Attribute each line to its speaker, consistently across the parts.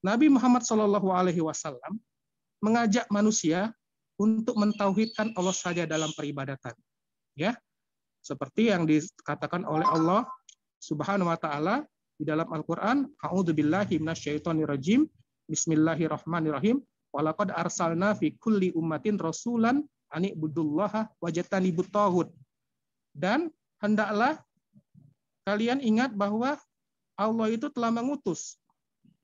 Speaker 1: Nabi Muhammad Shallallahu Alaihi Wasallam mengajak manusia untuk mentauhidkan Allah saja dalam peribadatan. Ya, seperti yang dikatakan oleh Allah Subhanahu wa taala di dalam Al-Qur'an, "A'udzubillahi minasyaitonirrajim. Bismillahirrahmanirrahim. walakad arsalna fi kulli ummatin rasulan Ani Budullah wajatani tagut." Dan hendaklah kalian ingat bahwa Allah itu telah mengutus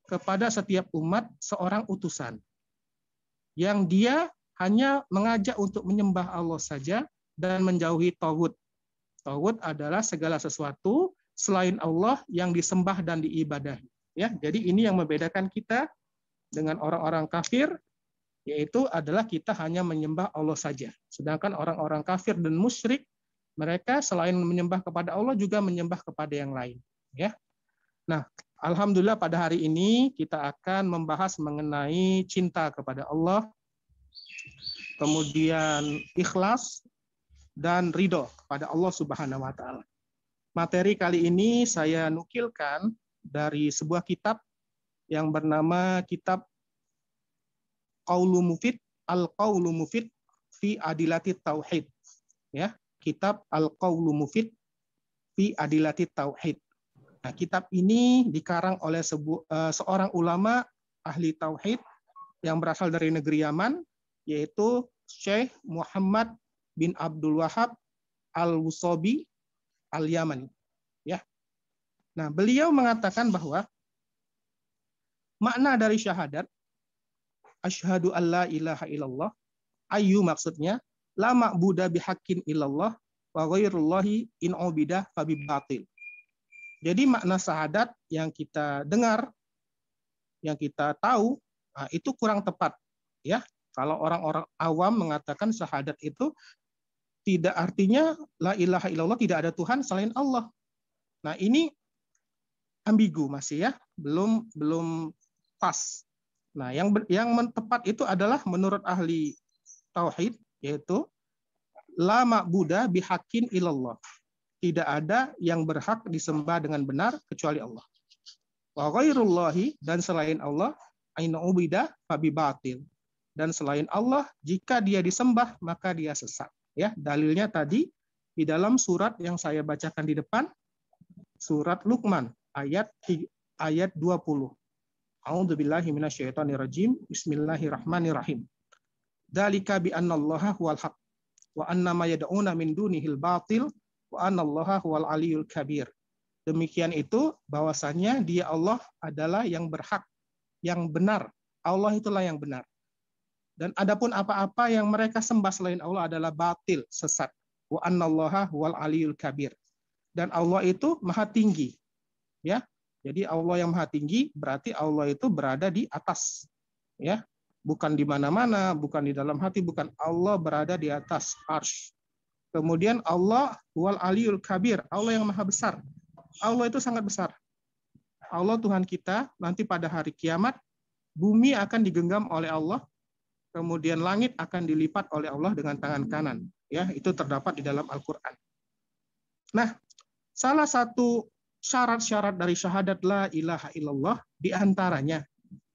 Speaker 1: kepada setiap umat seorang utusan yang dia hanya mengajak untuk menyembah Allah saja dan menjauhi tauhid. Tauhid adalah segala sesuatu selain Allah yang disembah dan diibadahi. Ya, jadi ini yang membedakan kita dengan orang-orang kafir yaitu adalah kita hanya menyembah Allah saja. Sedangkan orang-orang kafir dan musyrik mereka selain menyembah kepada Allah juga menyembah kepada yang lain, ya. Nah, Alhamdulillah pada hari ini kita akan membahas mengenai cinta kepada Allah, kemudian ikhlas dan ridho kepada Allah Subhanahu wa taala. Materi kali ini saya nukilkan dari sebuah kitab yang bernama kitab Qaulu Mufid Al-Qaulu Mufid fi Adilati Tauhid. Ya, kitab Al-Qaulu fi Adilati Tauhid Nah, kitab ini dikarang oleh sebu, uh, seorang ulama ahli tauhid yang berasal dari negeri Yaman, yaitu Syekh Muhammad bin Abdul Wahab Al-Wusobi al yaman Ya. Nah, beliau mengatakan bahwa makna dari syahadat asyhadu alla ilaha illallah ayu maksudnya lama Buddha bihaqqin illallah wa ghairullahi in ubida fa batil jadi makna syahadat yang kita dengar, yang kita tahu, ah, itu kurang tepat. Ya, kalau orang-orang awam mengatakan syahadat itu tidak artinya la ilaha illallah tidak ada Tuhan selain Allah. Nah, ini ambigu masih ya, belum belum pas. Nah, yang yang tepat itu adalah menurut ahli tauhid yaitu lama Buddha bihakin ilallah tidak ada yang berhak disembah dengan benar kecuali Allah. Wa ghairullahi dan selain Allah aina ubida fabi batil. Dan selain Allah jika dia disembah maka dia sesat. Ya, dalilnya tadi di dalam surat yang saya bacakan di depan surat Luqman ayat ayat 20. A'udzubillahi minasyaitonirrajim. Bismillahirrahmanirrahim. Dalika bi annallaha huwal haq wa annama yad'una min dunihil batil wa aliyul kabir. Demikian itu bahwasanya dia Allah adalah yang berhak, yang benar. Allah itulah yang benar. Dan adapun apa-apa yang mereka sembah selain Allah adalah batil, sesat. Wa anallaha huwal aliyul kabir. Dan Allah itu maha tinggi. Ya. Jadi Allah yang maha tinggi berarti Allah itu berada di atas. Ya. Bukan di mana-mana, bukan di dalam hati, bukan Allah berada di atas arsy Kemudian Allah wal aliyul kabir, Allah yang maha besar. Allah itu sangat besar. Allah Tuhan kita nanti pada hari kiamat bumi akan digenggam oleh Allah, kemudian langit akan dilipat oleh Allah dengan tangan kanan. Ya, itu terdapat di dalam Al-Qur'an. Nah, salah satu syarat-syarat dari syahadat la ilaha illallah di antaranya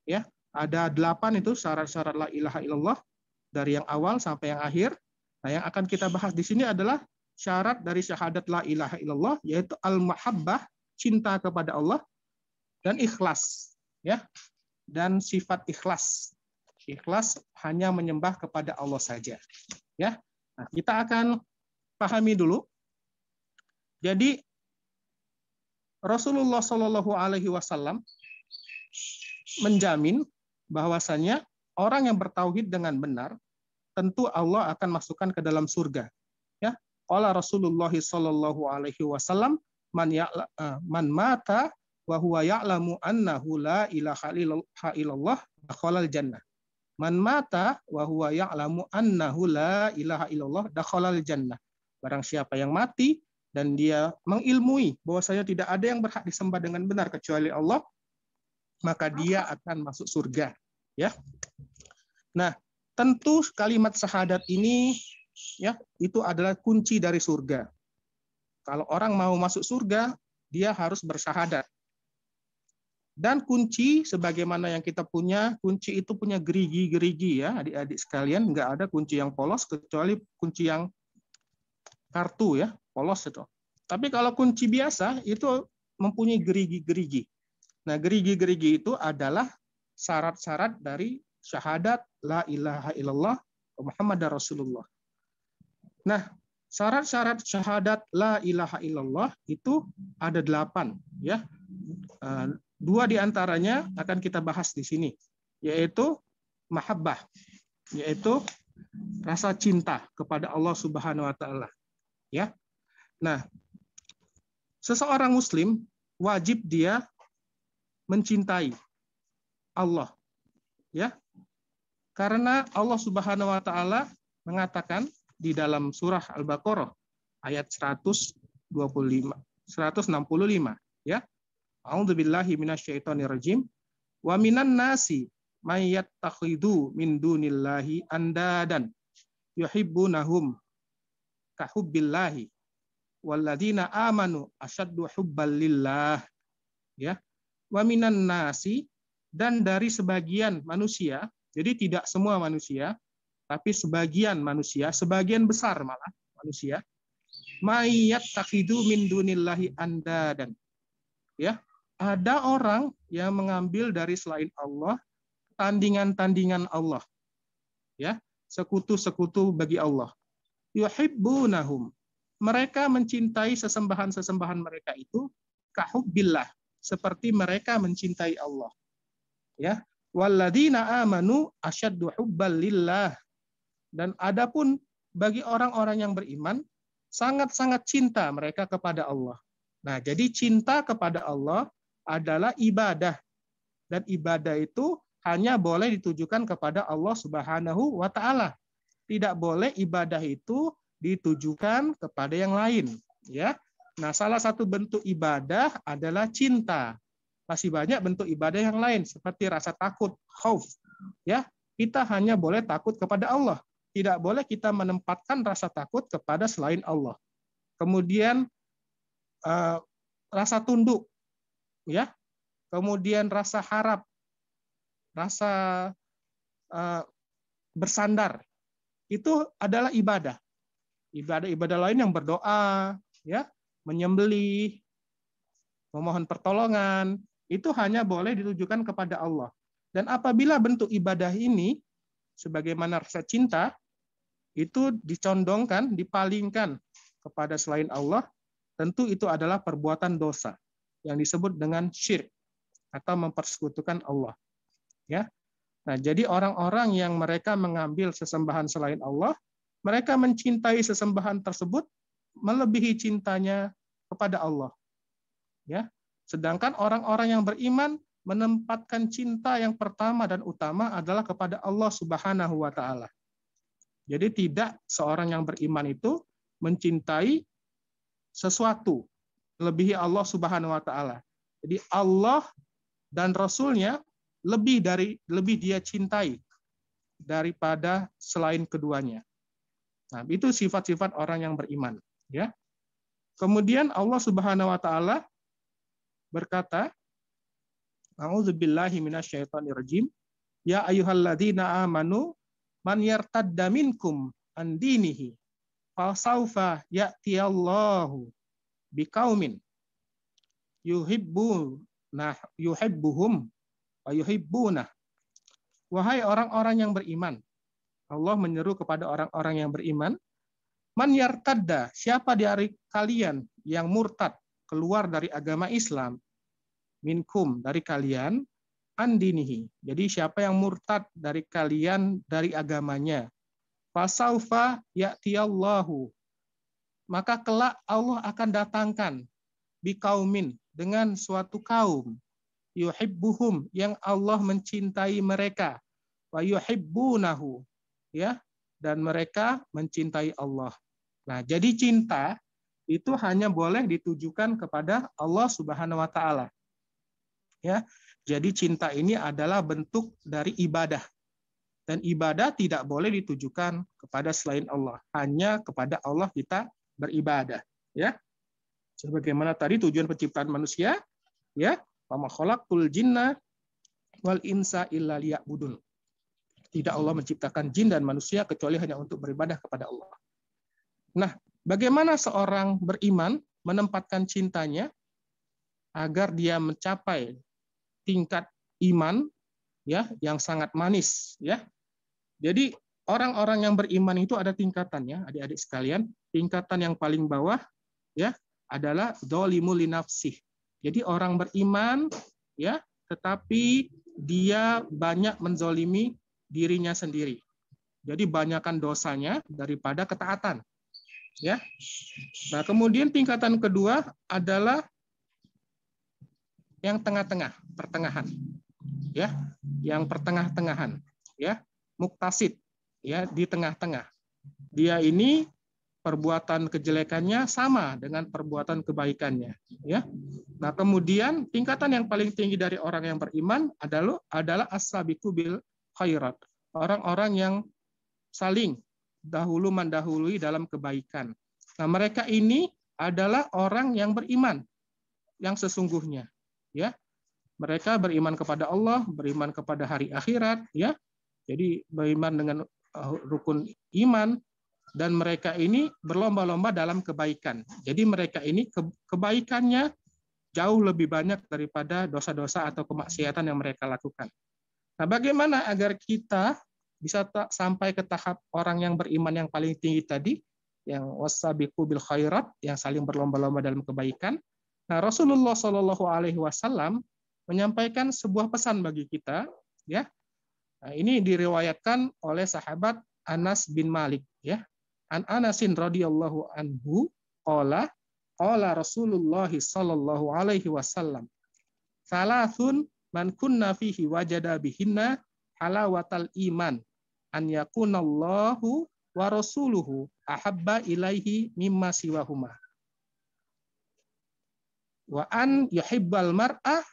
Speaker 1: ya, ada delapan itu syarat-syarat la ilaha illallah dari yang awal sampai yang akhir Nah, yang akan kita bahas di sini adalah syarat dari syahadat la ilaha illallah yaitu al-mahabbah, cinta kepada Allah dan ikhlas, ya. Dan sifat ikhlas. Ikhlas hanya menyembah kepada Allah saja. Ya. Nah, kita akan pahami dulu. Jadi Rasulullah Shallallahu alaihi wasallam menjamin bahwasanya orang yang bertauhid dengan benar tentu Allah akan masukkan ke dalam surga. Ya, Qala Rasulullah sallallahu alaihi wasallam man eh, mata wa huwa ya'lamu annahu la ilaha illallah dakhalal jannah. Man mata wa huwa ya'lamu annahu la ilaha illallah dakhalal jannah. Barang siapa yang mati dan dia mengilmui bahwasanya tidak ada yang berhak disembah dengan benar kecuali Allah, maka dia akan masuk surga, ya. Nah, Tentu kalimat syahadat ini ya itu adalah kunci dari surga. Kalau orang mau masuk surga, dia harus bersahadat Dan kunci sebagaimana yang kita punya, kunci itu punya gerigi-gerigi ya, adik-adik sekalian, nggak ada kunci yang polos kecuali kunci yang kartu ya, polos itu. Tapi kalau kunci biasa itu mempunyai gerigi-gerigi. Nah, gerigi-gerigi itu adalah syarat-syarat dari syahadat la ilaha illallah Muhammad Rasulullah. Nah, syarat-syarat syahadat la ilaha illallah itu ada delapan, ya. Eh, dua diantaranya akan kita bahas di sini, yaitu mahabbah, yaitu rasa cinta kepada Allah Subhanahu Wa Taala, ya. Nah, seseorang Muslim wajib dia mencintai Allah, ya karena Allah Subhanahu wa taala mengatakan di dalam surah Al-Baqarah ayat 125 165 ya. A'udzubillahi minasyaitonirrajim. Wa minan nasi may yattakhidhu min dunillahi andadan yuhibbunahum kahubbillahi walladzina amanu asyaddu hubban lillah. Ya. Wa minan nasi dan dari sebagian manusia jadi tidak semua manusia, tapi sebagian manusia, sebagian besar malah manusia, mayat takhidu min dunillahi anda dan ya ada orang yang mengambil dari selain Allah tandingan-tandingan Allah ya sekutu-sekutu bagi Allah yuhibbunahum mereka mencintai sesembahan-sesembahan mereka itu kahubillah seperti mereka mencintai Allah ya Walladina amanu asyaddu hubbal lillah. Dan adapun bagi orang-orang yang beriman, sangat-sangat cinta mereka kepada Allah. Nah, jadi cinta kepada Allah adalah ibadah. Dan ibadah itu hanya boleh ditujukan kepada Allah Subhanahu wa taala. Tidak boleh ibadah itu ditujukan kepada yang lain, ya. Nah, salah satu bentuk ibadah adalah cinta masih banyak bentuk ibadah yang lain seperti rasa takut, khauf. Ya, kita hanya boleh takut kepada Allah. Tidak boleh kita menempatkan rasa takut kepada selain Allah. Kemudian eh, rasa tunduk, ya. Kemudian rasa harap, rasa eh, bersandar. Itu adalah ibadah. Ibadah-ibadah lain yang berdoa, ya, menyembelih, memohon pertolongan, itu hanya boleh ditujukan kepada Allah. Dan apabila bentuk ibadah ini sebagaimana rasa cinta itu dicondongkan, dipalingkan kepada selain Allah, tentu itu adalah perbuatan dosa yang disebut dengan syirik atau mempersekutukan Allah. Ya. Nah, jadi orang-orang yang mereka mengambil sesembahan selain Allah, mereka mencintai sesembahan tersebut melebihi cintanya kepada Allah. Ya. Sedangkan orang-orang yang beriman menempatkan cinta yang pertama dan utama adalah kepada Allah Subhanahu wa taala. Jadi tidak seorang yang beriman itu mencintai sesuatu lebihi Allah Subhanahu wa taala. Jadi Allah dan Rasulnya lebih dari lebih dia cintai daripada selain keduanya. Nah, itu sifat-sifat orang yang beriman, ya. Kemudian Allah Subhanahu wa taala berkata, A'udzubillahi minasyaitonirrajim. Ya ayyuhalladzina amanu man yartadda minkum an dinihi fasaufa ya'tiyallahu biqaumin yuhibbu nah yuhibbuhum wa yuhibbuna wahai orang-orang yang beriman Allah menyeru kepada orang-orang yang beriman man yartadda siapa dari kalian yang murtad keluar dari agama Islam minkum dari kalian andinihi. Jadi siapa yang murtad dari kalian dari agamanya fasaufa yaktiyallahu maka kelak Allah akan datangkan bikaumin dengan suatu kaum yuhibbuhum yang Allah mencintai mereka wa yuhibbunahu ya dan mereka mencintai Allah. Nah, jadi cinta itu hanya boleh ditujukan kepada Allah Subhanahu wa taala. Ya. Jadi cinta ini adalah bentuk dari ibadah. Dan ibadah tidak boleh ditujukan kepada selain Allah. Hanya kepada Allah kita beribadah, ya. Sebagaimana tadi tujuan penciptaan manusia, ya, wa khalaqtul jinna wal insa illa liya'budun. Tidak Allah menciptakan jin dan manusia kecuali hanya untuk beribadah kepada Allah. Nah, Bagaimana seorang beriman menempatkan cintanya agar dia mencapai tingkat iman ya yang sangat manis ya. Jadi orang-orang yang beriman itu ada tingkatannya, adik-adik sekalian. Tingkatan yang paling bawah ya adalah dolimu linafsi. Jadi orang beriman ya, tetapi dia banyak menzolimi dirinya sendiri. Jadi banyakkan dosanya daripada ketaatan ya. Nah, kemudian tingkatan kedua adalah yang tengah-tengah, pertengahan. Ya, yang pertengah-tengahan, ya. Muktasid, ya, di tengah-tengah. Dia ini perbuatan kejelekannya sama dengan perbuatan kebaikannya, ya. Nah, kemudian tingkatan yang paling tinggi dari orang yang beriman adalah adalah as bil khairat. Orang-orang yang saling dahulu mendahului dalam kebaikan. Nah, mereka ini adalah orang yang beriman yang sesungguhnya, ya. Mereka beriman kepada Allah, beriman kepada hari akhirat, ya. Jadi beriman dengan eh, rukun iman dan mereka ini berlomba-lomba dalam kebaikan. Jadi mereka ini kebaikannya jauh lebih banyak daripada dosa-dosa atau kemaksiatan yang mereka lakukan. Nah, bagaimana agar kita bisa tak sampai ke tahap orang yang beriman yang paling tinggi tadi yang wasabiqu bil khairat yang saling berlomba-lomba dalam kebaikan. Nah, Rasulullah Shallallahu alaihi wasallam menyampaikan sebuah pesan bagi kita, ya. Nah, ini diriwayatkan oleh sahabat Anas bin Malik, ya. An Anasin radhiyallahu anhu qala qala Rasulullah Shallallahu alaihi wasallam Salasun man kunna fihi wajada bihinna halawatal iman an yakunallahu wa rasuluhu ahabba ilaihi mimma siwahuma. Wa an yuhibbal mar'ah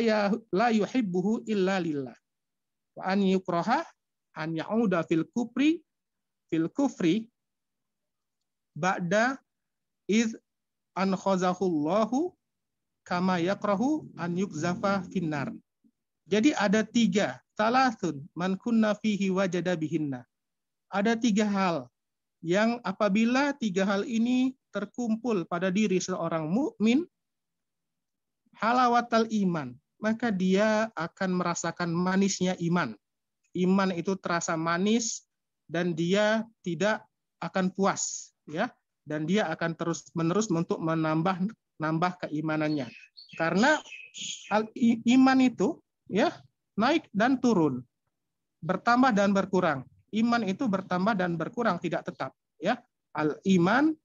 Speaker 1: ya, la yuhibbuhu illa lillah. Wa an yukraha an ya'uda fil kufri fil kufri ba'da iz an khazahullahu kama yakrahu an yukzafa finnar. Jadi ada tiga salasun man kunna fihi wajada bihinna. Ada tiga hal yang apabila tiga hal ini terkumpul pada diri seorang mukmin halawatal iman, maka dia akan merasakan manisnya iman. Iman itu terasa manis dan dia tidak akan puas ya dan dia akan terus menerus untuk menambah nambah keimanannya karena iman itu ya naik dan turun, bertambah dan berkurang. Iman itu bertambah dan berkurang, tidak tetap. Ya, al iman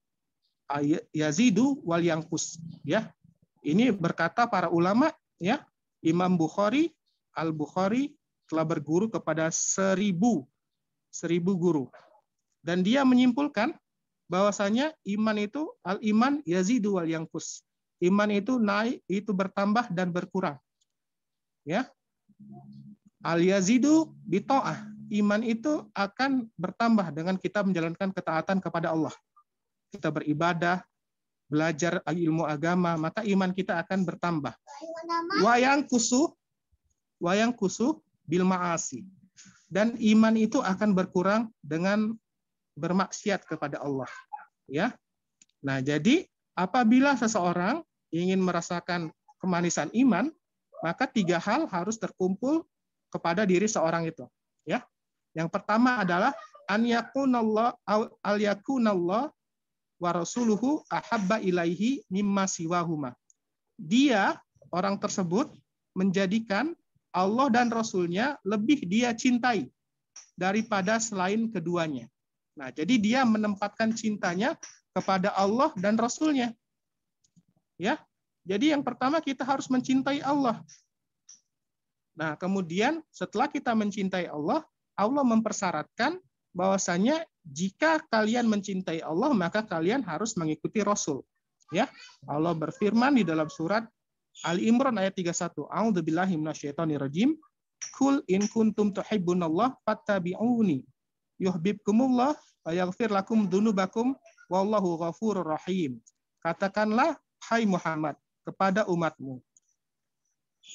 Speaker 1: yazidu wal yangkus. Ya, ini berkata para ulama. Ya, Imam Bukhari, al Bukhari telah berguru kepada seribu seribu guru, dan dia menyimpulkan bahwasanya iman itu al iman yazidu wal yangkus. Iman itu naik, itu bertambah dan berkurang. Ya, Al yazidu bito'ah. Iman itu akan bertambah dengan kita menjalankan ketaatan kepada Allah. Kita beribadah, belajar ilmu agama, maka iman kita akan bertambah. Wayang kusu, wayang kusu bil ma'asi. Dan iman itu akan berkurang dengan bermaksiat kepada Allah. Ya. Nah, jadi apabila seseorang ingin merasakan kemanisan iman, maka tiga hal harus terkumpul kepada diri seorang itu. Ya, yang pertama adalah an yakunallah al yakunallah wa rasuluhu ahabba ilaihi mimma siwahuma. Dia orang tersebut menjadikan Allah dan Rasulnya lebih dia cintai daripada selain keduanya. Nah, jadi dia menempatkan cintanya kepada Allah dan Rasulnya. Ya, jadi yang pertama kita harus mencintai Allah. Nah, kemudian setelah kita mencintai Allah, Allah mempersyaratkan bahwasanya jika kalian mencintai Allah, maka kalian harus mengikuti Rasul. Ya, Allah berfirman di dalam surat Ali Imran ayat 31. A'udzubillahi minasyaitonirrajim. Kul in kuntum tuhibbunallah fattabi'uni yuhibbukumullah wa yaghfir lakum dzunubakum wallahu ghafurur rahim. Katakanlah hai Muhammad, kepada umatmu.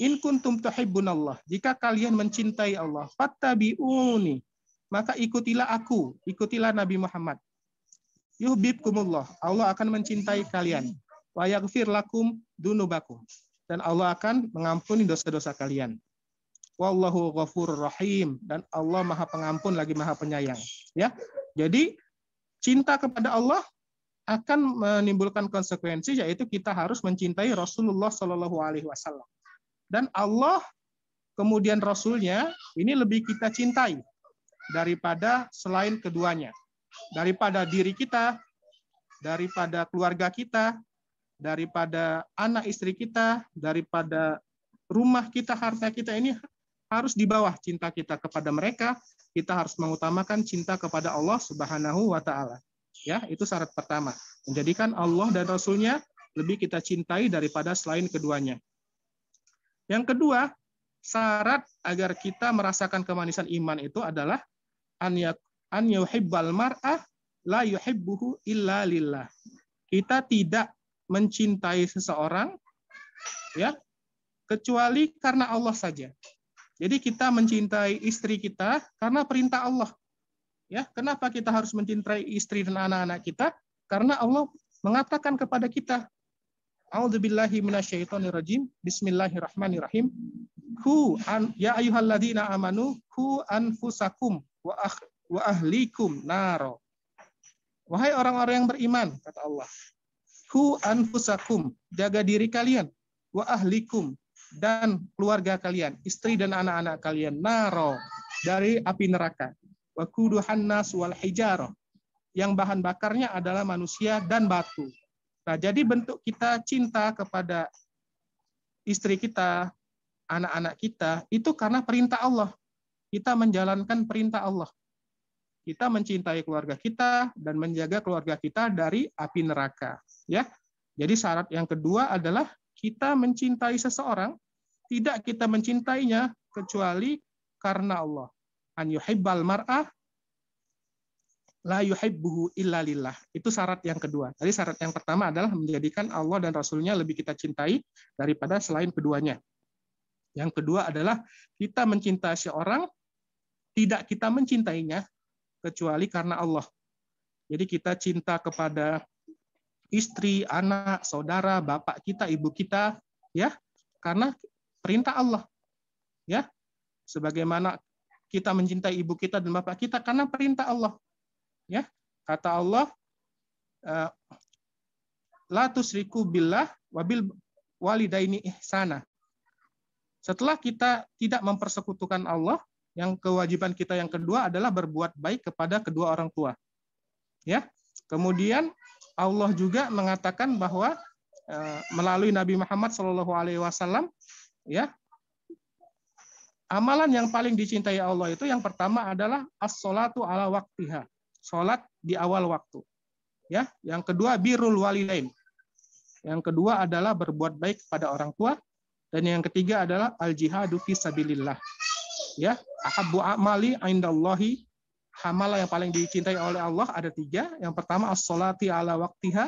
Speaker 1: In kuntum tuhibbunallah, jika kalian mencintai Allah, fattabi'uni, maka ikutilah aku, ikutilah Nabi Muhammad. Yuhibbukumullah, Allah akan mencintai kalian. Wa yaghfir lakum dunubakum. Dan Allah akan mengampuni dosa-dosa kalian. Wallahu ghafur rahim dan Allah Maha Pengampun lagi Maha Penyayang, ya. Jadi cinta kepada Allah akan menimbulkan konsekuensi yaitu kita harus mencintai Rasulullah Shallallahu Alaihi Wasallam dan Allah kemudian Rasulnya ini lebih kita cintai daripada selain keduanya daripada diri kita daripada keluarga kita daripada anak istri kita daripada rumah kita harta kita ini harus di bawah cinta kita kepada mereka kita harus mengutamakan cinta kepada Allah Subhanahu wa taala Ya, itu syarat pertama. Menjadikan Allah dan Rasulnya lebih kita cintai daripada selain keduanya. Yang kedua, syarat agar kita merasakan kemanisan iman itu adalah an ya- yuhibbal mar'ah la yuhibbuhu illa lillah. Kita tidak mencintai seseorang ya kecuali karena Allah saja. Jadi kita mencintai istri kita karena perintah Allah. Ya, kenapa kita harus mencintai istri dan anak-anak kita? Karena Allah mengatakan kepada kita, A'udzubillahi minasyaitonirrajim. Bismillahirrahmanirrahim. Hu an ya ayyuhalladzina amanu hu anfusakum wa ah, wa ahlikum naro. Wahai orang-orang yang beriman, kata Allah. Hu anfusakum, jaga diri kalian wa ahlikum dan keluarga kalian, istri dan anak-anak kalian naro dari api neraka wakuduhan wal hijarah yang bahan bakarnya adalah manusia dan batu. Nah, jadi bentuk kita cinta kepada istri kita, anak-anak kita itu karena perintah Allah. Kita menjalankan perintah Allah. Kita mencintai keluarga kita dan menjaga keluarga kita dari api neraka, ya. Jadi syarat yang kedua adalah kita mencintai seseorang, tidak kita mencintainya kecuali karena Allah an yuhibbal mar'ah la yuhibbuhu illa lillah. Itu syarat yang kedua. Jadi syarat yang pertama adalah menjadikan Allah dan Rasulnya lebih kita cintai daripada selain keduanya. Yang kedua adalah kita mencintai seorang, tidak kita mencintainya kecuali karena Allah. Jadi kita cinta kepada istri, anak, saudara, bapak kita, ibu kita, ya, karena perintah Allah. Ya, sebagaimana kita mencintai ibu kita dan bapak kita karena perintah Allah. Ya, kata Allah eh, la tusriku billah wabil walidaini ihsana. Setelah kita tidak mempersekutukan Allah, yang kewajiban kita yang kedua adalah berbuat baik kepada kedua orang tua. Ya. Kemudian Allah juga mengatakan bahwa eh, melalui Nabi Muhammad SAW, ya amalan yang paling dicintai Allah itu yang pertama adalah as-salatu ala waktiha. Salat di awal waktu. Ya, yang kedua birrul walidain. Yang kedua adalah berbuat baik kepada orang tua dan yang ketiga adalah al-jihadu fi sabilillah. Ya, ahabbu amali indallahi hamalah yang paling dicintai oleh Allah ada tiga. Yang pertama as-salati ala waktiha,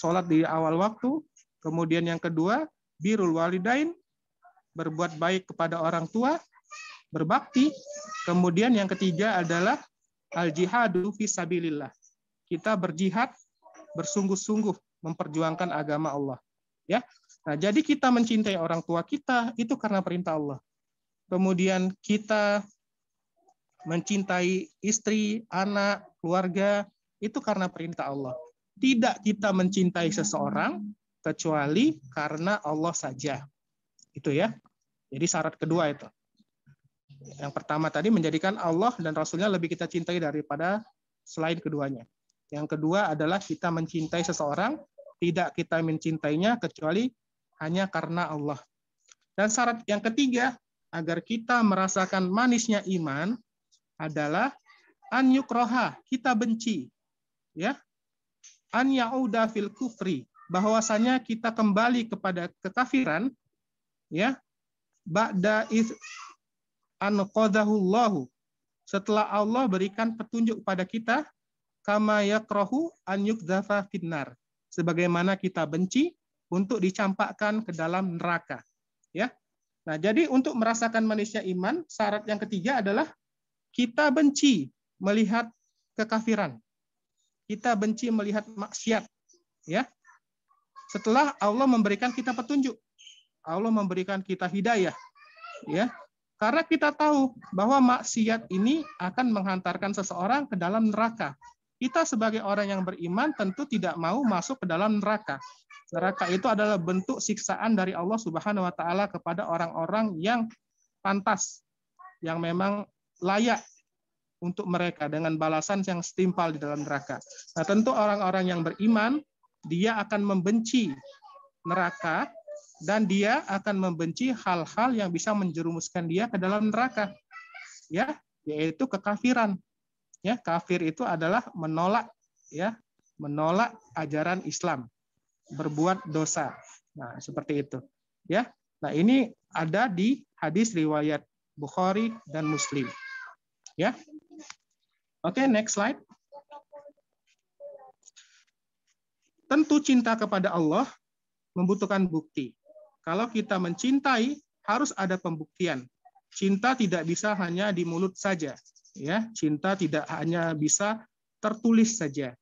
Speaker 1: salat di awal waktu. Kemudian yang kedua birrul walidain, berbuat baik kepada orang tua berbakti. Kemudian yang ketiga adalah al-jihadu fisabilillah. Kita berjihad bersungguh-sungguh memperjuangkan agama Allah. Ya. Nah, jadi kita mencintai orang tua kita itu karena perintah Allah. Kemudian kita mencintai istri, anak, keluarga itu karena perintah Allah. Tidak kita mencintai seseorang kecuali karena Allah saja. Itu ya. Jadi syarat kedua itu. Yang pertama tadi menjadikan Allah dan Rasulnya lebih kita cintai daripada selain keduanya. Yang kedua adalah kita mencintai seseorang, tidak kita mencintainya kecuali hanya karena Allah. Dan syarat yang ketiga, agar kita merasakan manisnya iman adalah an yukroha, kita benci. ya An ya'uda fil kufri, bahwasanya kita kembali kepada kekafiran, ya ba'da anqadahullahu setelah Allah berikan petunjuk pada kita kama yakrahu an yukdhafa finnar sebagaimana kita benci untuk dicampakkan ke dalam neraka ya nah jadi untuk merasakan manisnya iman syarat yang ketiga adalah kita benci melihat kekafiran kita benci melihat maksiat ya setelah Allah memberikan kita petunjuk Allah memberikan kita hidayah ya karena kita tahu bahwa maksiat ini akan menghantarkan seseorang ke dalam neraka. Kita sebagai orang yang beriman tentu tidak mau masuk ke dalam neraka. Neraka itu adalah bentuk siksaan dari Allah Subhanahu wa taala kepada orang-orang yang pantas, yang memang layak untuk mereka dengan balasan yang setimpal di dalam neraka. Nah, tentu orang-orang yang beriman dia akan membenci neraka dan dia akan membenci hal-hal yang bisa menjerumuskan dia ke dalam neraka ya yaitu kekafiran ya kafir itu adalah menolak ya menolak ajaran Islam berbuat dosa nah seperti itu ya nah ini ada di hadis riwayat Bukhari dan Muslim ya oke okay, next slide tentu cinta kepada Allah membutuhkan bukti kalau kita mencintai, harus ada pembuktian. Cinta tidak bisa hanya di mulut saja. ya Cinta tidak hanya bisa tertulis saja.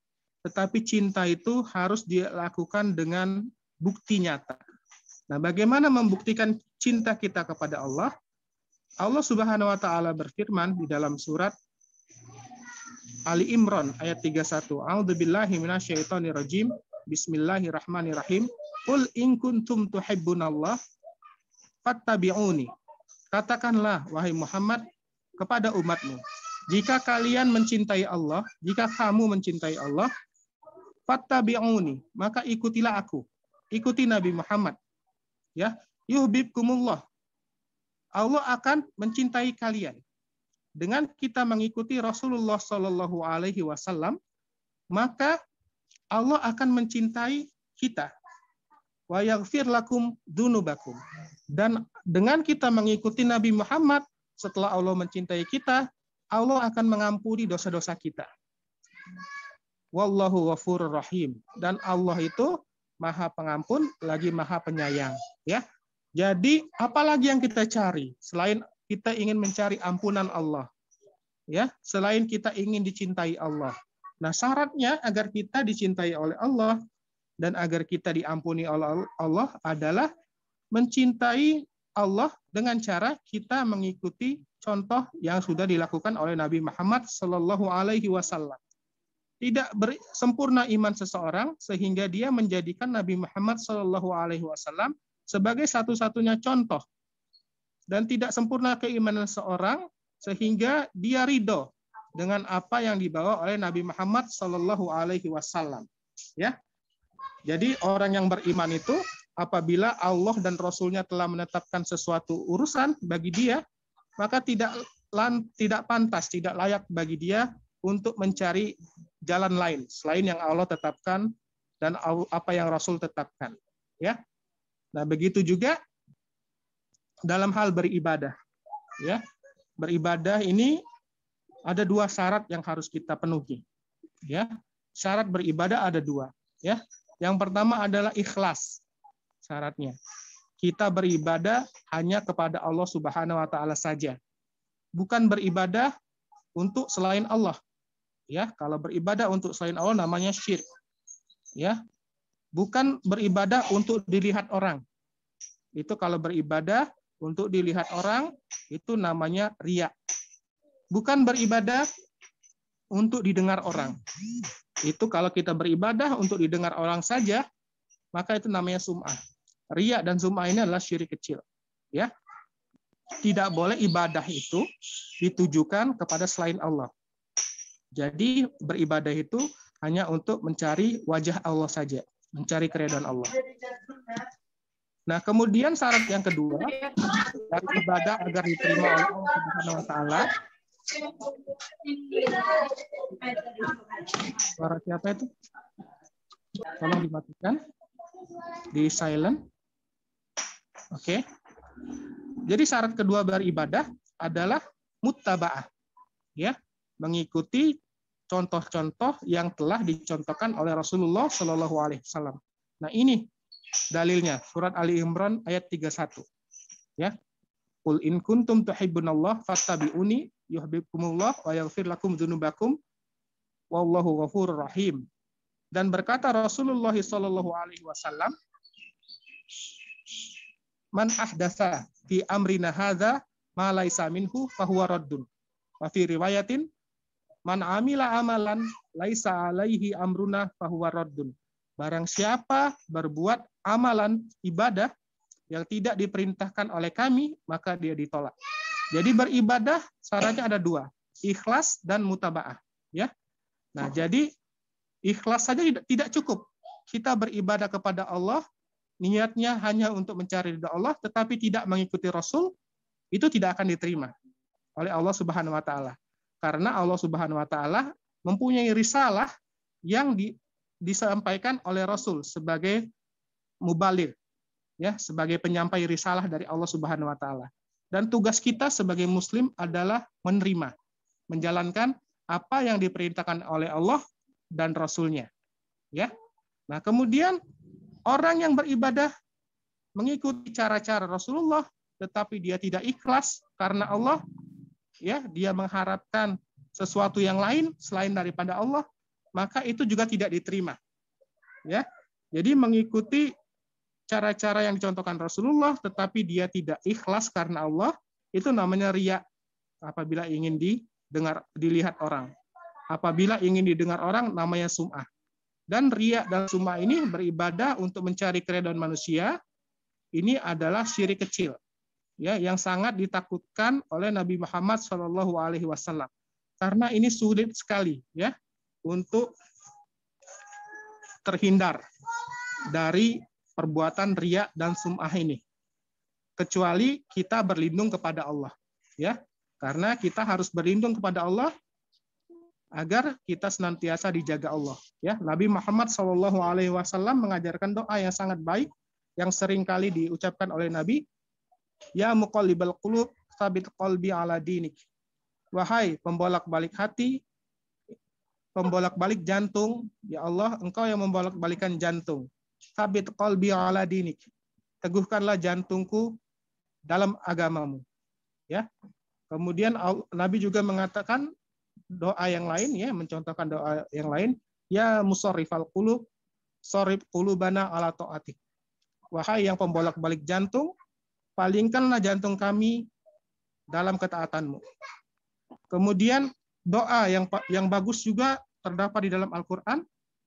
Speaker 1: Tetapi cinta itu harus dilakukan dengan bukti nyata. Nah, bagaimana membuktikan cinta kita kepada Allah? Allah Subhanahu wa taala berfirman di dalam surat Ali Imran ayat 31. A'udzubillahi minasyaitonirrajim. Bismillahirrahmanirrahim. Qul in kuntum tuhibbunallah fattabi'uni. Katakanlah wahai Muhammad kepada umatmu, jika kalian mencintai Allah, jika kamu mencintai Allah, fattabi'uni, maka ikutilah aku. Ikuti Nabi Muhammad. Ya, yuhibbukumullah. Allah akan mencintai kalian. Dengan kita mengikuti Rasulullah Shallallahu alaihi wasallam, maka Allah akan mencintai kita wa yaghfir lakum dunubakum. Dan dengan kita mengikuti Nabi Muhammad setelah Allah mencintai kita, Allah akan mengampuni dosa-dosa kita. Wallahu ghafurur rahim. Dan Allah itu Maha Pengampun lagi Maha Penyayang, ya. Jadi apalagi yang kita cari selain kita ingin mencari ampunan Allah. Ya, selain kita ingin dicintai Allah. Nah, syaratnya agar kita dicintai oleh Allah, dan agar kita diampuni oleh Allah adalah mencintai Allah dengan cara kita mengikuti contoh yang sudah dilakukan oleh Nabi Muhammad Shallallahu Alaihi Wasallam. Tidak sempurna iman seseorang sehingga dia menjadikan Nabi Muhammad Shallallahu Alaihi Wasallam sebagai satu-satunya contoh dan tidak sempurna keimanan seseorang sehingga dia ridho dengan apa yang dibawa oleh Nabi Muhammad Shallallahu Alaihi Wasallam. Ya, jadi orang yang beriman itu apabila Allah dan Rasulnya telah menetapkan sesuatu urusan bagi dia, maka tidak lan, tidak pantas, tidak layak bagi dia untuk mencari jalan lain selain yang Allah tetapkan dan apa yang Rasul tetapkan. Ya, nah begitu juga dalam hal beribadah. Ya, beribadah ini ada dua syarat yang harus kita penuhi. Ya, syarat beribadah ada dua. Ya, yang pertama adalah ikhlas syaratnya. Kita beribadah hanya kepada Allah Subhanahu wa taala saja. Bukan beribadah untuk selain Allah. Ya, kalau beribadah untuk selain Allah namanya syirik. Ya. Bukan beribadah untuk dilihat orang. Itu kalau beribadah untuk dilihat orang itu namanya riak Bukan beribadah untuk didengar orang. Itu kalau kita beribadah untuk didengar orang saja, maka itu namanya sum'ah. Ria dan sum'ah ini adalah syirik kecil. Ya, Tidak boleh ibadah itu ditujukan kepada selain Allah. Jadi beribadah itu hanya untuk mencari wajah Allah saja, mencari keredaan Allah. Nah, kemudian syarat yang kedua dari iya. ibadah agar diterima oleh Allah Subhanahu Suara siapa itu? Tolong dimatikan. Di silent. Oke. Okay. Jadi syarat kedua beribadah adalah muttaba'ah. Ya, mengikuti contoh-contoh yang telah dicontohkan oleh Rasulullah Shallallahu alaihi wasallam. Nah, ini dalilnya surat Ali Imran ayat 31. Ya. Qul in kuntum tuhibbunallaha fattabi'uni yuhibbukumullah wa yaghfir lakum dzunubakum wallahu ghafurur rahim. Dan berkata Rasulullah sallallahu alaihi wasallam, "Man ahdasa fi amrina hadza ma laisa minhu huwa raddun." Wa fi riwayatin, "Man amila amalan laisa alaihi amruna huwa raddun." Barang siapa berbuat amalan ibadah yang tidak diperintahkan oleh kami, maka dia ditolak. Jadi beribadah syaratnya ada dua, ikhlas dan mutabaah. Ya. Nah, jadi ikhlas saja tidak, cukup. Kita beribadah kepada Allah, niatnya hanya untuk mencari ridha Allah, tetapi tidak mengikuti Rasul, itu tidak akan diterima oleh Allah Subhanahu wa taala. Karena Allah Subhanahu wa taala mempunyai risalah yang di, disampaikan oleh Rasul sebagai mubalir ya sebagai penyampai risalah dari Allah Subhanahu wa taala. Dan tugas kita sebagai muslim adalah menerima, menjalankan apa yang diperintahkan oleh Allah dan Rasulnya. Ya. Nah, kemudian orang yang beribadah mengikuti cara-cara Rasulullah, tetapi dia tidak ikhlas karena Allah, ya, dia mengharapkan sesuatu yang lain selain daripada Allah, maka itu juga tidak diterima. Ya. Jadi mengikuti cara-cara yang dicontohkan Rasulullah tetapi dia tidak ikhlas karena Allah, itu namanya riak apabila ingin didengar dilihat orang. Apabila ingin didengar orang namanya sum'ah. Dan riak dan sum'ah ini beribadah untuk mencari keredaan manusia. Ini adalah syirik kecil ya yang sangat ditakutkan oleh Nabi Muhammad Shallallahu alaihi wasallam. Karena ini sulit sekali ya untuk terhindar dari perbuatan ria dan sum'ah ini. Kecuali kita berlindung kepada Allah, ya. Karena kita harus berlindung kepada Allah agar kita senantiasa dijaga Allah, ya. Nabi Muhammad Shallallahu alaihi wasallam mengajarkan doa yang sangat baik yang sering kali diucapkan oleh Nabi, ya mukallibal qulub sabit qalbi ala dinik. Wahai pembolak-balik hati, pembolak-balik jantung, ya Allah, engkau yang membolak-balikan jantung sabit qalbi ala dinik. Teguhkanlah jantungku dalam agamamu. Ya. Kemudian Nabi juga mengatakan doa yang lain ya, mencontohkan doa yang lain, ya musarrifal qulub, sarif qulubana ala taatik. Wahai yang pembolak-balik jantung, palingkanlah jantung kami dalam ketaatanmu. Kemudian doa yang yang bagus juga terdapat di dalam Al-Qur'an.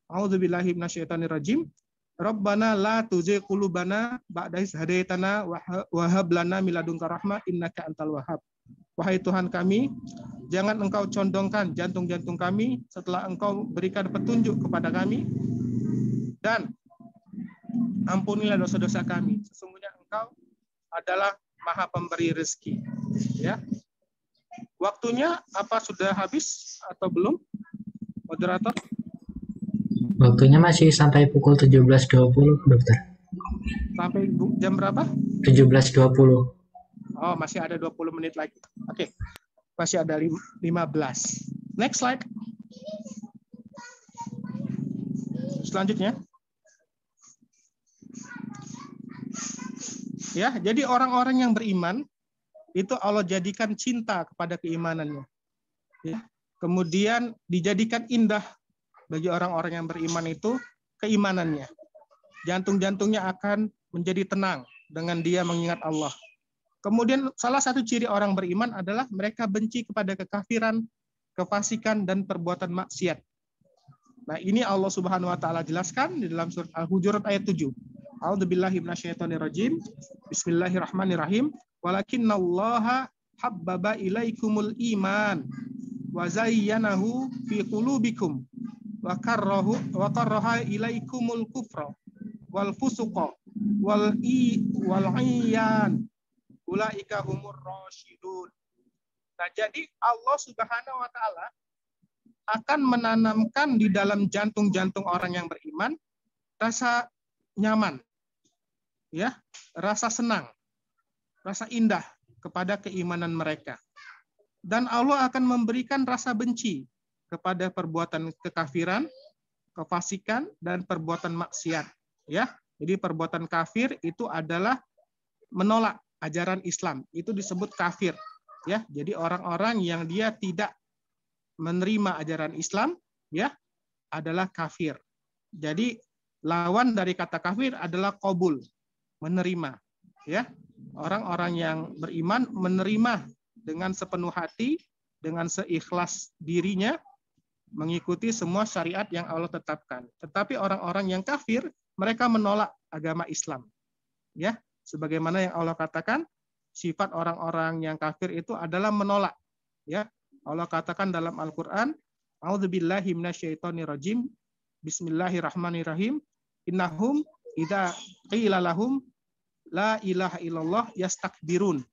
Speaker 1: A'udzubillahi minasyaitonirrajim. Rabbana la tuzigh qulubana ba'da idh hadaitana wa hab lana min ladunka rahmah innaka antal wahhab. Wahai Tuhan kami, jangan Engkau condongkan jantung-jantung kami setelah Engkau berikan petunjuk kepada kami dan ampunilah dosa-dosa kami. Sesungguhnya Engkau adalah Maha Pemberi rezeki. Ya. Waktunya apa sudah habis atau belum? Moderator? Waktunya masih sampai pukul 17.20, dokter. Sampai jam berapa? 17.20. Oh, masih ada 20 menit lagi. Oke. Okay. Masih ada 15. Next slide. Selanjutnya. Ya, jadi orang-orang yang beriman itu Allah jadikan cinta kepada keimanannya. Ya. Kemudian dijadikan indah bagi orang-orang yang beriman itu keimanannya. Jantung-jantungnya akan menjadi tenang dengan dia mengingat Allah. Kemudian salah satu ciri orang beriman adalah mereka benci kepada kekafiran, kefasikan dan perbuatan maksiat. Nah, ini Allah Subhanahu wa taala jelaskan di dalam surat Al-Hujurat ayat 7. A'udzubillahi minasyaitonirrajim. Bismillahirrahmanirrahim. allaha habbaba ilaikumul iman wazayyanahu fi qulubikum wa karrahu wa ilaikumul kufra wal fusuqa wal i wal iyan ulaika humur rasyidun. Nah, jadi Allah Subhanahu wa taala akan menanamkan di dalam jantung-jantung orang yang beriman rasa nyaman. Ya, rasa senang, rasa indah kepada keimanan mereka. Dan Allah akan memberikan rasa benci kepada perbuatan kekafiran, kefasikan dan perbuatan maksiat, ya. Jadi perbuatan kafir itu adalah menolak ajaran Islam. Itu disebut kafir, ya. Jadi orang-orang yang dia tidak menerima ajaran Islam, ya, adalah kafir. Jadi lawan dari kata kafir adalah kobul, menerima, ya. Orang-orang yang beriman menerima dengan sepenuh hati, dengan seikhlas dirinya, mengikuti semua syariat yang Allah tetapkan. Tetapi orang-orang yang kafir, mereka menolak agama Islam. Ya, sebagaimana yang Allah katakan, sifat orang-orang yang kafir itu adalah menolak. Ya, Allah katakan dalam Al-Qur'an, "A'udzubillahi minasyaitonirrajim. Bismillahirrahmanirrahim. Innahum idza qila lahum la ilaha illallah yastakbirun."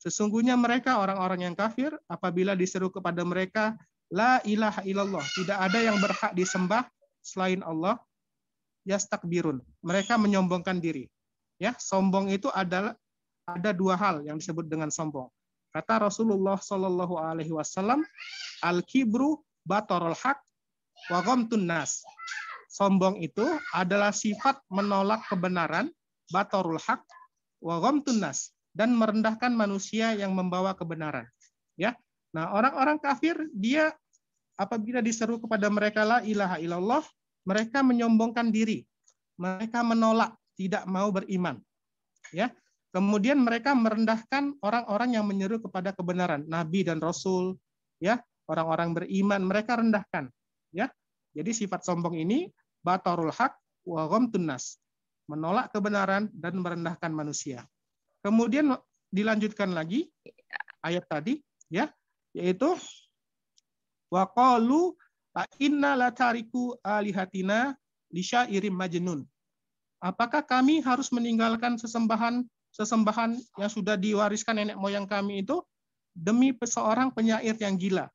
Speaker 1: Sesungguhnya mereka orang-orang yang kafir apabila diseru kepada mereka La ilaha illallah. Tidak ada yang berhak disembah selain Allah. Yastakbirun. Mereka menyombongkan diri. Ya, sombong itu adalah ada dua hal yang disebut dengan sombong. Kata Rasulullah Shallallahu Alaihi Wasallam, al kibru batorul hak wagom tunas. Sombong itu adalah sifat menolak kebenaran, batorul hak wagom tunas dan merendahkan manusia yang membawa kebenaran. Ya, Nah, orang-orang kafir dia apabila diseru kepada mereka la ilaha illallah, mereka menyombongkan diri. Mereka menolak, tidak mau beriman. Ya. Kemudian mereka merendahkan orang-orang yang menyeru kepada kebenaran, nabi dan rasul, ya, orang-orang beriman, mereka rendahkan, ya. Jadi sifat sombong ini batarul haq wa tunas, menolak kebenaran dan merendahkan manusia. Kemudian dilanjutkan lagi ayat tadi, ya yaitu waqalu inna latariku alihatina syairim majnun. Apakah kami harus meninggalkan sesembahan sesembahan yang sudah diwariskan nenek moyang kami itu demi seorang penyair yang gila?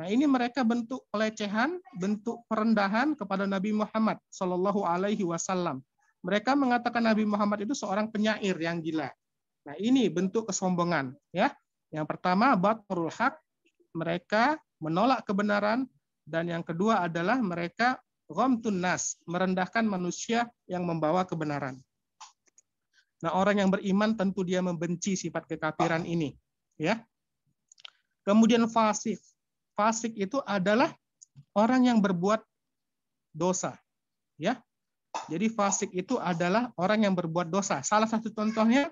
Speaker 1: Nah, ini mereka bentuk pelecehan, bentuk perendahan kepada Nabi Muhammad Shallallahu alaihi wasallam. Mereka mengatakan Nabi Muhammad itu seorang penyair yang gila. Nah, ini bentuk kesombongan, ya. Yang pertama batrul hak, mereka menolak kebenaran dan yang kedua adalah mereka rom nas, merendahkan manusia yang membawa kebenaran. Nah, orang yang beriman tentu dia membenci sifat kekafiran ini, ya. Kemudian fasik. Fasik itu adalah orang yang berbuat dosa, ya. Jadi fasik itu adalah orang yang berbuat dosa. Salah satu contohnya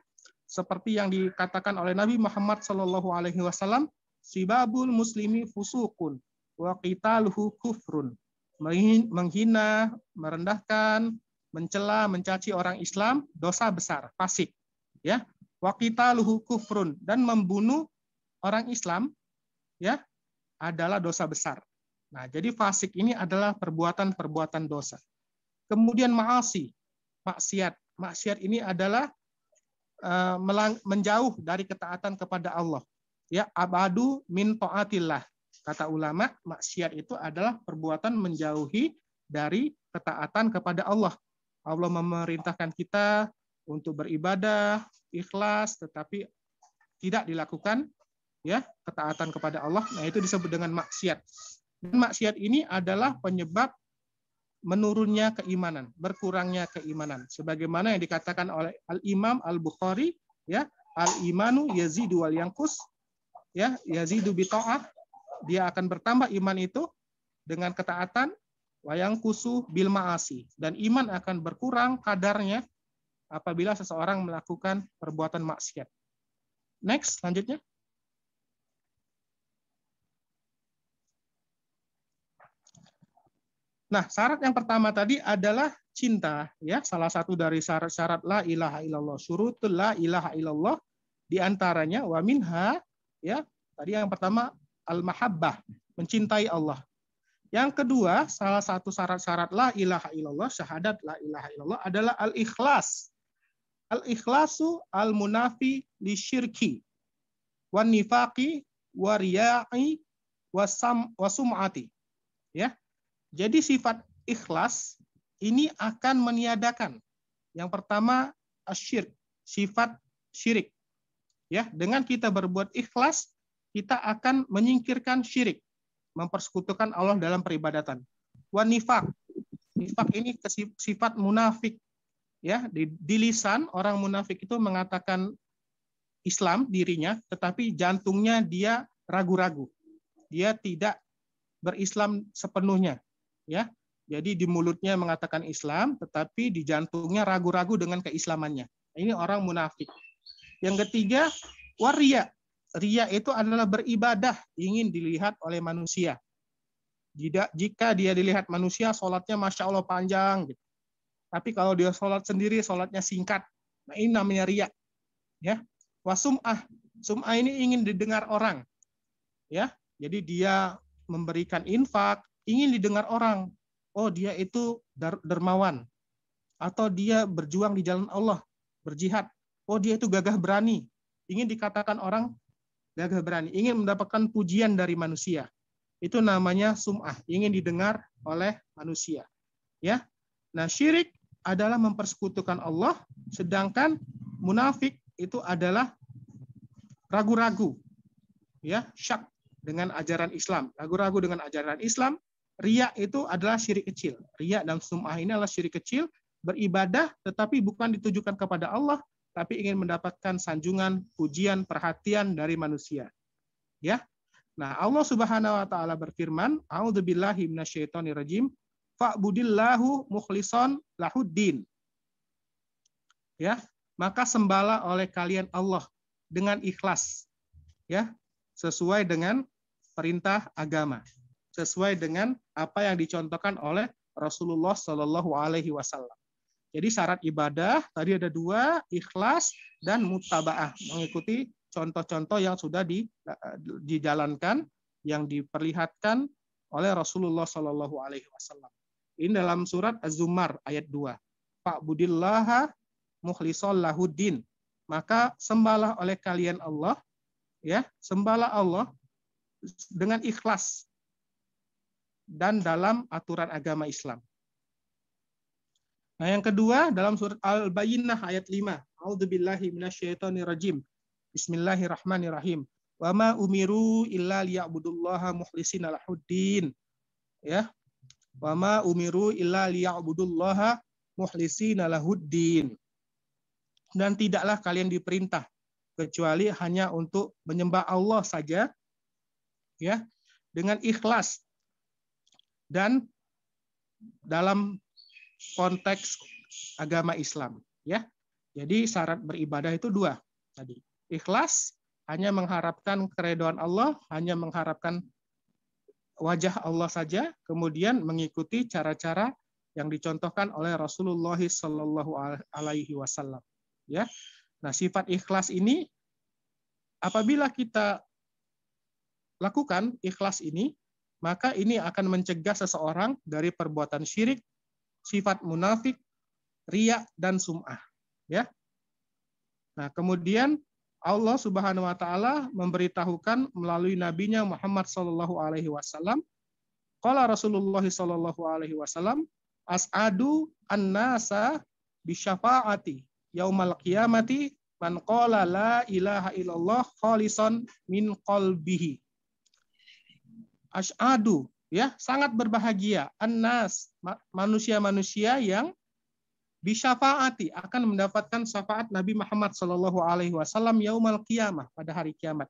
Speaker 1: seperti yang dikatakan oleh Nabi Muhammad Alaihi Wasallam. Sibabul muslimi fusukun wa qitaluhu kufrun. Menghina, merendahkan, mencela, mencaci orang Islam dosa besar, fasik. Ya. Wa qitaluhu kufrun dan membunuh orang Islam ya adalah dosa besar. Nah, jadi fasik ini adalah perbuatan-perbuatan dosa. Kemudian maasi, maksiat. Maksiat ini adalah eh, menjauh dari ketaatan kepada Allah ya abadu min taatillah. Kata ulama, maksiat itu adalah perbuatan menjauhi dari ketaatan kepada Allah. Allah memerintahkan kita untuk beribadah, ikhlas, tetapi tidak dilakukan ya ketaatan kepada Allah. Nah, itu disebut dengan maksiat. Dan maksiat ini adalah penyebab menurunnya keimanan, berkurangnya keimanan. Sebagaimana yang dikatakan oleh Al-Imam Al-Bukhari, ya, al-imanu yazidu wal yankus ya yazidu bi ah, dia akan bertambah iman itu dengan ketaatan wayang kusu bil ma'asi dan iman akan berkurang kadarnya apabila seseorang melakukan perbuatan maksiat. Next, selanjutnya. Nah, syarat yang pertama tadi adalah cinta, ya. Salah satu dari syarat-syarat la ilaha illallah, syurutul la ilaha illallah di antaranya wa minha ya Tadi yang pertama al-mahabbah, mencintai Allah. Yang kedua, salah satu syarat-syarat la ilaha illallah, syahadat la ilaha illallah adalah al-ikhlas. Al-ikhlasu al-munafi li syirki wa nifaqi wa riya'i wa wasum'ati. Ya. Jadi sifat ikhlas ini akan meniadakan yang pertama asyirk, sifat syirik. Ya, dengan kita berbuat ikhlas, kita akan menyingkirkan syirik, mempersekutukan Allah dalam peribadatan. Wa nifak. Nifak ini sifat munafik. Ya, di, di lisan orang munafik itu mengatakan Islam dirinya, tetapi jantungnya dia ragu-ragu. Dia tidak berislam sepenuhnya, ya. Jadi di mulutnya mengatakan Islam, tetapi di jantungnya ragu-ragu dengan keislamannya. Ini orang munafik. Yang ketiga, waria ria itu adalah beribadah ingin dilihat oleh manusia. Jika, jika dia dilihat manusia, sholatnya masya Allah panjang. Gitu. Tapi kalau dia sholat sendiri, sholatnya singkat. Nah ini namanya ria. Ya, wasumah. Sumah ini ingin didengar orang. Ya, jadi dia memberikan infak, ingin didengar orang. Oh dia itu dermawan. Atau dia berjuang di jalan Allah, berjihad. Oh dia itu gagah berani, ingin dikatakan orang gagah berani, ingin mendapatkan pujian dari manusia. Itu namanya sum'ah, ingin didengar oleh manusia. Ya. Nah, syirik adalah mempersekutukan Allah, sedangkan munafik itu adalah ragu-ragu. Ya, syak dengan ajaran Islam, ragu-ragu dengan ajaran Islam. Ria itu adalah syirik kecil. Ria dan sum'ah ini adalah syirik kecil, beribadah tetapi bukan ditujukan kepada Allah, tapi ingin mendapatkan sanjungan, pujian, perhatian dari manusia. Ya. Nah, Allah Subhanahu wa taala berfirman, "A'udzubillahi minasyaitonirrajim. Fa'budillahu mukhlishon lahuddin." Ya, maka sembala oleh kalian Allah dengan ikhlas. Ya, sesuai dengan perintah agama, sesuai dengan apa yang dicontohkan oleh Rasulullah Shallallahu alaihi wasallam. Jadi syarat ibadah tadi ada dua, ikhlas dan mutabaah, mengikuti contoh-contoh yang sudah di, eh, dijalankan, yang diperlihatkan oleh Rasulullah Shallallahu Alaihi Wasallam. Ini dalam surat Az-Zumar ayat 2. Pak Budillaha mukhlisol lahudin. Maka sembahlah oleh kalian Allah, ya sembahlah Allah dengan ikhlas dan dalam aturan agama Islam. Nah, yang kedua dalam surat Al-Bayyinah ayat 5. A'udzubillahi minasyaitonirrajim. Bismillahirrahmanirrahim. Wa ma umiru illa liya'budullaha mukhlishina lahuddin. Ya. Wa ma umiru illa liya'budullaha mukhlishina lahuddin. Dan tidaklah kalian diperintah kecuali hanya untuk menyembah Allah saja ya dengan ikhlas dan dalam konteks agama Islam, ya. Jadi syarat beribadah itu dua tadi. Ikhlas hanya mengharapkan keridhaan Allah, hanya mengharapkan wajah Allah saja, kemudian mengikuti cara-cara yang dicontohkan oleh Rasulullah Shallallahu Alaihi Wasallam. Ya, nah sifat ikhlas ini apabila kita lakukan ikhlas ini, maka ini akan mencegah seseorang dari perbuatan syirik, sifat munafik, riak dan sum'ah, ya. Nah, kemudian Allah Subhanahu wa taala memberitahukan melalui nabinya Muhammad sallallahu alaihi wasallam qala Rasulullah sallallahu alaihi wasallam as'adu annasa syafaati yaumal qiyamati man qala la ilaha illallah khalisan min qalbihi as'adu ya sangat berbahagia anas manusia-manusia yang disyafaati akan mendapatkan syafaat Nabi Muhammad Shallallahu Alaihi Wasallam yaumal kiamah pada hari kiamat.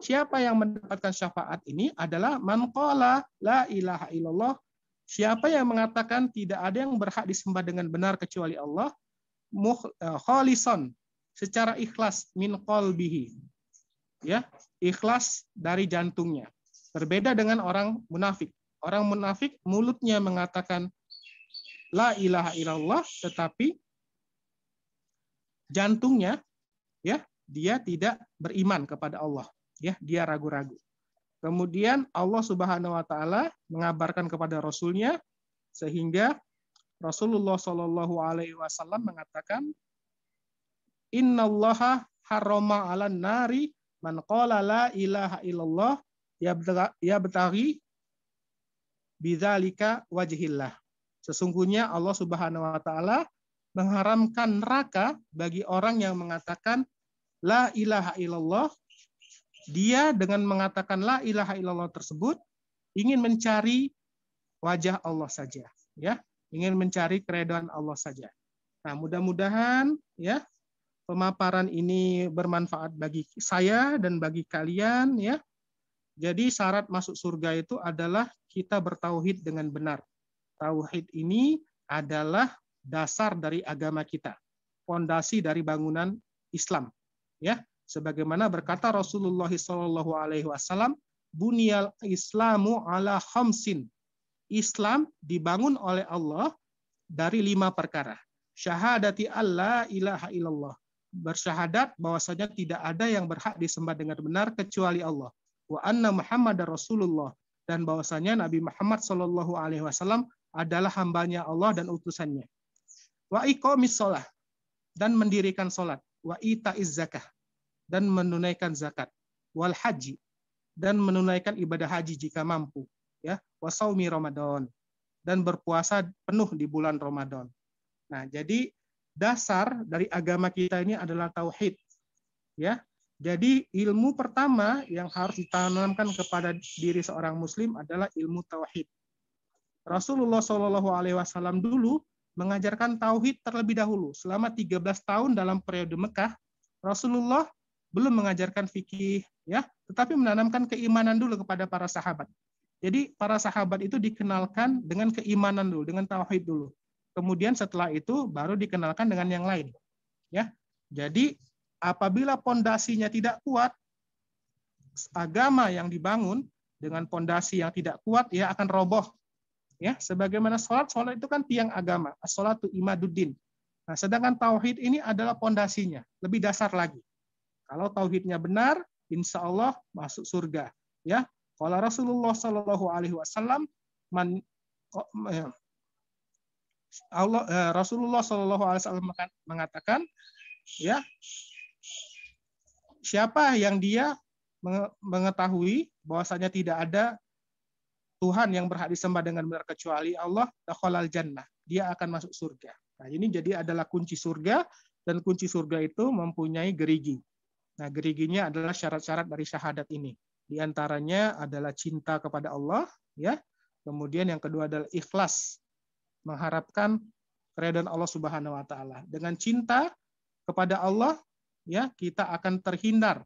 Speaker 1: Siapa yang mendapatkan syafaat ini adalah man la ilaha illallah. Siapa yang mengatakan tidak ada yang berhak disembah dengan benar kecuali Allah, eh, kholison secara ikhlas min qalbihi. Ya, ikhlas dari jantungnya. Berbeda dengan orang munafik. Orang munafik mulutnya mengatakan la ilaha illallah tetapi jantungnya ya dia tidak beriman kepada Allah ya dia ragu-ragu kemudian Allah Subhanahu wa taala mengabarkan kepada rasulnya sehingga Rasulullah Shallallahu alaihi wasallam mengatakan innallaha harrama 'alan nari man qala la ilaha illallah yabtaghi bidzalika wajhillah. Sesungguhnya Allah Subhanahu wa taala mengharamkan neraka bagi orang yang mengatakan la ilaha illallah. Dia dengan mengatakan la ilaha illallah tersebut ingin mencari wajah Allah saja, ya. Ingin mencari keredoan Allah saja. Nah, mudah-mudahan ya pemaparan ini bermanfaat bagi saya dan bagi kalian ya. Jadi syarat masuk surga itu adalah kita bertauhid dengan benar. Tauhid ini adalah dasar dari agama kita, fondasi dari bangunan Islam. Ya, sebagaimana berkata Rasulullah SAW, Alaihi Wasallam, bunyal Islamu ala hamsin. Islam dibangun oleh Allah dari lima perkara. Syahadati Allah ilaha illallah. Bersyahadat bahwasanya tidak ada yang berhak disembah dengan benar kecuali Allah wa anna Muhammadar Rasulullah dan bahwasanya Nabi Muhammad Shallallahu alaihi wasallam adalah hambanya Allah dan utusannya. Wa iqamis sholat dan mendirikan salat, wa ita zakah dan menunaikan zakat, wal haji dan menunaikan ibadah haji jika mampu, ya, wa saumi Ramadan dan berpuasa penuh di bulan Ramadan. Nah, jadi dasar dari agama kita ini adalah tauhid. Ya, jadi ilmu pertama yang harus ditanamkan kepada diri seorang muslim adalah ilmu tauhid. Rasulullah Shallallahu alaihi wasallam dulu mengajarkan tauhid terlebih dahulu. Selama 13 tahun dalam periode Mekah, Rasulullah belum mengajarkan fikih ya, tetapi menanamkan keimanan dulu kepada para sahabat. Jadi para sahabat itu dikenalkan dengan keimanan dulu, dengan tauhid dulu. Kemudian setelah itu baru dikenalkan dengan yang lain. Ya. Jadi apabila pondasinya tidak kuat, agama yang dibangun dengan pondasi yang tidak kuat ya akan roboh. Ya, sebagaimana sholat, sholat itu kan tiang agama, sholat itu imaduddin. Nah, sedangkan tauhid ini adalah pondasinya, lebih dasar lagi. Kalau tauhidnya benar, insya Allah masuk surga. Ya, kalau Rasulullah Shallallahu Alaihi Wasallam man, oh, Allah eh, Rasulullah Shallallahu Alaihi Wasallam mengatakan, ya siapa yang dia mengetahui bahwasanya tidak ada Tuhan yang berhak disembah dengan benar kecuali Allah, dakhalal jannah. Dia akan masuk surga. Nah, ini jadi adalah kunci surga dan kunci surga itu mempunyai gerigi. Nah, geriginya adalah syarat-syarat dari syahadat ini. Di antaranya adalah cinta kepada Allah, ya. Kemudian yang kedua adalah ikhlas mengharapkan keridhaan Allah Subhanahu wa taala. Dengan cinta kepada Allah, ya kita akan terhindar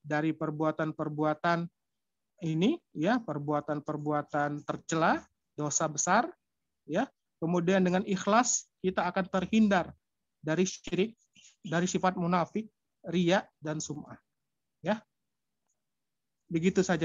Speaker 1: dari perbuatan-perbuatan ini ya perbuatan-perbuatan tercela dosa besar ya kemudian dengan ikhlas kita akan terhindar dari syirik dari sifat munafik ria dan sum'ah ya begitu saja